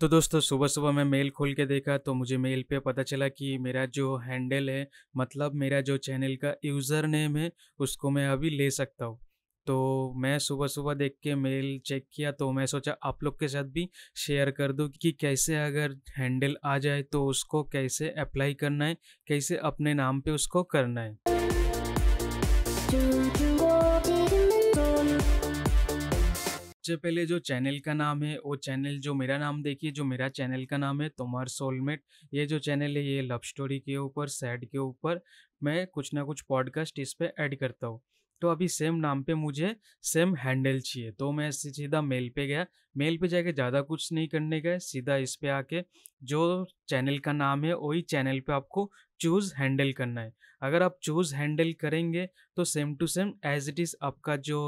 तो दोस्तों सुबह सुबह मैं मेल खोल के देखा तो मुझे मेल पे पता चला कि मेरा जो हैंडल है मतलब मेरा जो चैनल का यूज़र नेम है उसको मैं अभी ले सकता हूँ तो मैं सुबह सुबह देख के मेल चेक किया तो मैं सोचा आप लोग के साथ भी शेयर कर दूँ कि कैसे अगर हैंडल आ जाए तो उसको कैसे अप्लाई करना है कैसे अपने नाम पर उसको करना है सबसे पहले जो चैनल का नाम है वो चैनल जो मेरा नाम देखिए जो मेरा चैनल का नाम है तुम्हार सोलमेट ये जो चैनल है ये लव स्टोरी के ऊपर सैड के ऊपर मैं कुछ ना कुछ पॉडकास्ट इस पर ऐड करता हूँ तो अभी सेम नाम पे मुझे सेम हैंडल चाहिए तो मैं सीधा मेल पे गया मेल पे जाके ज़्यादा कुछ नहीं करने गए सीधा इस पे आके जो चैनल का नाम है वही चैनल पे आपको चूज़ हैंडल करना है अगर आप चूज़ हैंडल करेंगे तो same to same as it is आपका जो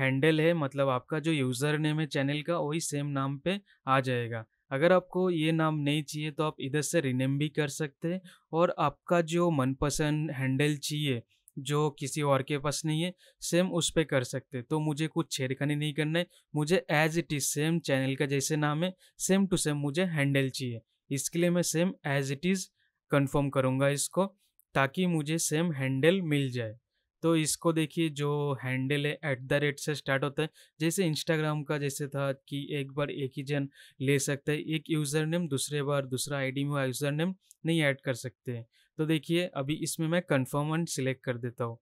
हैंडल है मतलब आपका जो यूज़र नेम है चैनल का वही सेम नाम पे आ जाएगा अगर आपको ये नाम नहीं चाहिए तो आप इधर से रिनेम भी कर सकते हैं और आपका जो मनपसंद हैंडल चाहिए जो किसी और के पास नहीं है सेम उस पर कर सकते तो मुझे कुछ छेड़खानी नहीं करना है मुझे as it is same channel का जैसे नाम है सेम टू सेम मुझे हैंडल चाहिए इसके लिए मैं same as it is confirm करूँगा इसको ताकि मुझे सेम हैंडल मिल जाए तो इसको देखिए जो हैंडल है एट द रेट से स्टार्ट होता है जैसे इंस्टाग्राम का जैसे था कि एक बार एक ही जन ले सकता है एक यूज़र नेम दूसरे बार दूसरा आईडी में यूज़र नेम नहीं ऐड कर सकते हैं तो देखिए अभी इसमें मैं कन्फर्म एंड सिलेक्ट कर देता हूँ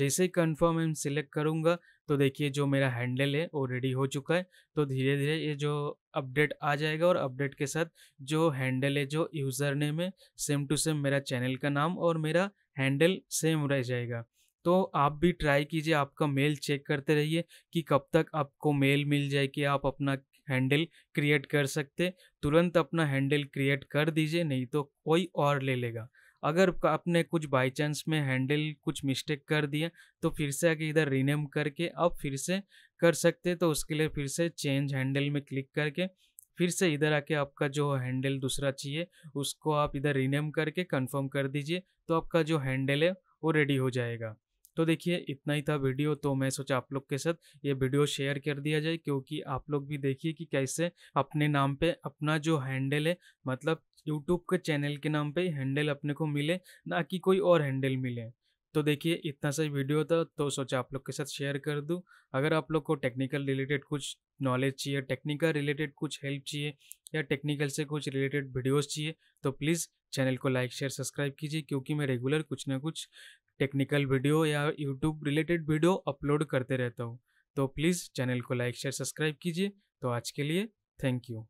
जैसे ही कन्फर्म एंड सिलेक्ट करूँगा तो देखिए जो मेरा हैंडल है वो रेडी हो चुका है तो धीरे धीरे ये जो अपडेट आ जाएगा और अपडेट के साथ जो हैंडल है जो यूज़र नेम है सेम टू सेम मेरा चैनल का नाम और मेरा हैंडल सेम रह जाएगा तो आप भी ट्राई कीजिए आपका मेल चेक करते रहिए कि कब तक आपको मेल मिल जाए कि आप अपना हैंडल क्रिएट कर सकते तुरंत अपना हैंडल क्रिएट कर दीजिए नहीं तो कोई और ले लेगा अगर आपने कुछ बाई चांस में हैंडल कुछ मिस्टेक कर दिया तो फिर से आगे इधर रीनेम करके आप फिर से कर सकते तो उसके लिए फिर से चेंज हैंडल में क्लिक करके फिर से इधर आके आपका जो हैंडल दूसरा चाहिए उसको आप इधर रीनेम करके कंफर्म कर दीजिए तो आपका जो हैंडल है वो रेडी हो जाएगा तो देखिए इतना ही था वीडियो तो मैं सोचा आप लोग के साथ ये वीडियो शेयर कर दिया जाए क्योंकि आप लोग भी देखिए कि कैसे अपने नाम पे अपना जो हैंडल है मतलब यूट्यूब के चैनल के नाम पे हैंडल अपने को मिले ना कि कोई और हैंडल मिले तो देखिए इतना सा वीडियो था तो सोचा आप लोग के साथ शेयर कर दूँ अगर आप लोग को टेक्निकल रिलेटेड कुछ नॉलेज चाहिए टेक्निकल रिलेटेड कुछ हेल्प चाहिए या टेक्निकल से कुछ रिलेटेड वीडियोज़ चाहिए तो प्लीज़ चैनल को लाइक शेयर सब्सक्राइब कीजिए क्योंकि मैं रेगुलर कुछ ना कुछ टेक्निकल वीडियो या यूट्यूब रिलेटेड वीडियो अपलोड करते रहता हूँ तो प्लीज़ चैनल को लाइक शेयर सब्सक्राइब कीजिए तो आज के लिए थैंक यू